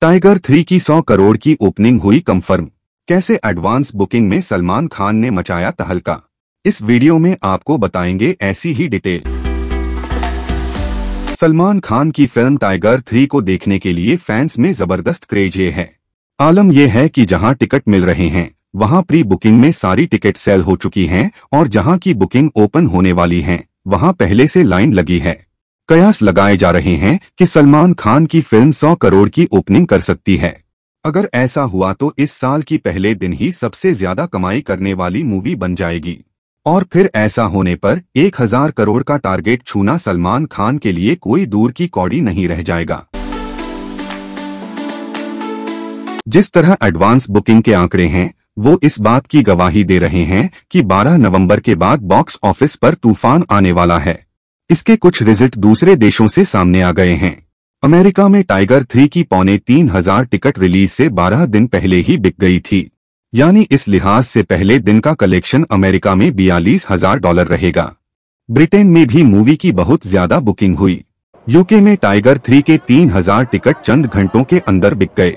tiger three की 100 करोड़ की opening हुई कंफर्म कैसे एडवांस बुकिंग में सलमान खान ने मचाया तहलका इस वीडियो में आपको बताएंगे ऐसी ही डिटेल सलमान खान की फिल्म टाइगर थ्री को देखने के लिए फैंस में जबरदस्त क्रेज ये है आलम यह है कि जहां टिकट मिल रहे हैं वहां प्री बुकिंग में सारी टिकट सेल हो चुकी हैं और जहां की बुकिंग ओपन होने वाली है वहां पहले से लाइन लगी है कयास लगाए जा रहे हैं कि सलमान खान की फिल्म 100 करोड़ की ओपनिंग कर सकती है अगर ऐसा हुआ तो इस साल की पहले दिन ही सबसे ज्यादा कमाई करने वाली मूवी बन जाएगी और फिर ऐसा होने पर एक हजार करोड़ का टारगेट छूना सलमान खान के लिए कोई दूर की कौड़ी नहीं रह जाएगा जिस तरह एडवांस बुकिंग के आंकड़े हैं वो इस बात की गवाही दे रहे हैं कि 12 नवंबर के बाद बॉक्स ऑफिस पर तूफान आने वाला है इसके कुछ रिजल्ट दूसरे देशों से सामने आ गए हैं अमेरिका में टाइगर थ्री की पौने तीन हजार टिकट रिलीज से बारह दिन पहले ही बिक गई थी यानी इस लिहाज से पहले दिन का कलेक्शन अमेरिका में बयालीस हजार डॉलर रहेगा ब्रिटेन में भी मूवी की बहुत ज्यादा बुकिंग हुई यूके में टाइगर थ्री के तीन हजार टिकट चंद घंटों के अंदर बिक गए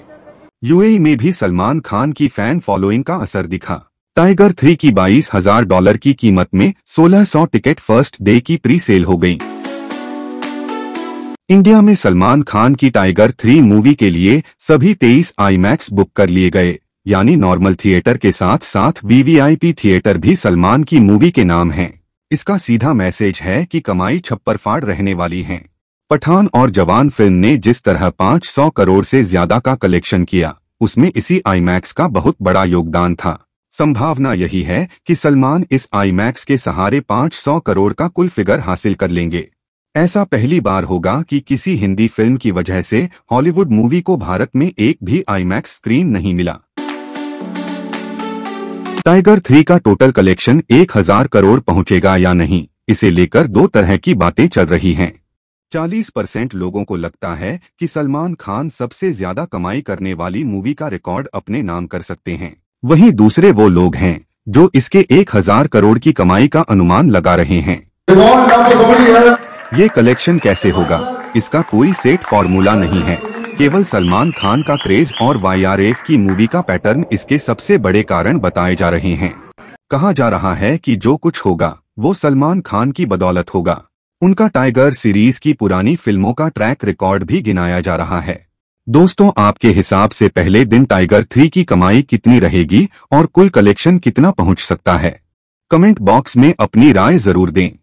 यूएई में भी सलमान खान की फैन फॉलोइंग का असर दिखा टाइगर थ्री की बाईस हजार डॉलर की कीमत में 1600 टिकट फर्स्ट डे की प्री सेल हो गई इंडिया में सलमान खान की टाइगर थ्री मूवी के लिए सभी 23 आईमैक्स बुक कर लिए गए यानी नॉर्मल थिएटर के साथ साथ वीवीआईपी थिएटर भी सलमान की मूवी के नाम है इसका सीधा मैसेज है कि कमाई छप्पर फाड़ रहने वाली है पठान और जवान फिल्म ने जिस तरह 500 करोड़ से ज्यादा का कलेक्शन किया उसमें इसी आईमैक्स का बहुत बड़ा योगदान था संभावना यही है कि सलमान इस आईमैक्स के सहारे 500 करोड़ का कुल फिगर हासिल कर लेंगे ऐसा पहली बार होगा कि किसी हिंदी फिल्म की वजह से हॉलीवुड मूवी को भारत में एक भी आईमैक्स स्क्रीन नहीं मिला टाइगर थ्री का टोटल कलेक्शन 1000 करोड़ पहुंचेगा या नहीं इसे लेकर दो तरह की बातें चल रही हैं 40 परसेंट लोगों को लगता है कि सलमान खान सबसे ज्यादा कमाई करने वाली मूवी का रिकॉर्ड अपने नाम कर सकते हैं वहीं दूसरे वो लोग हैं जो इसके एक हजार करोड़ की कमाई का अनुमान लगा रहे हैं ये कलेक्शन कैसे होगा इसका कोई सेट फॉर्मूला नहीं है केवल सलमान खान का क्रेज और एफ की मूवी का पैटर्न इसके सबसे बड़े कारण बताए जा रहे हैं कहा जा रहा है कि जो कुछ होगा वो सलमान खान की बदौलत होगा उनका टाइगर सीरीज की पुरानी फिल्मों का ट्रैक रिकॉर्ड भी गिनाया जा रहा है दोस्तों आपके हिसाब से पहले दिन टाइगर थ्री की कमाई कितनी रहेगी और कुल कलेक्शन कितना पहुंच सकता है कमेंट बॉक्स में अपनी राय जरूर दें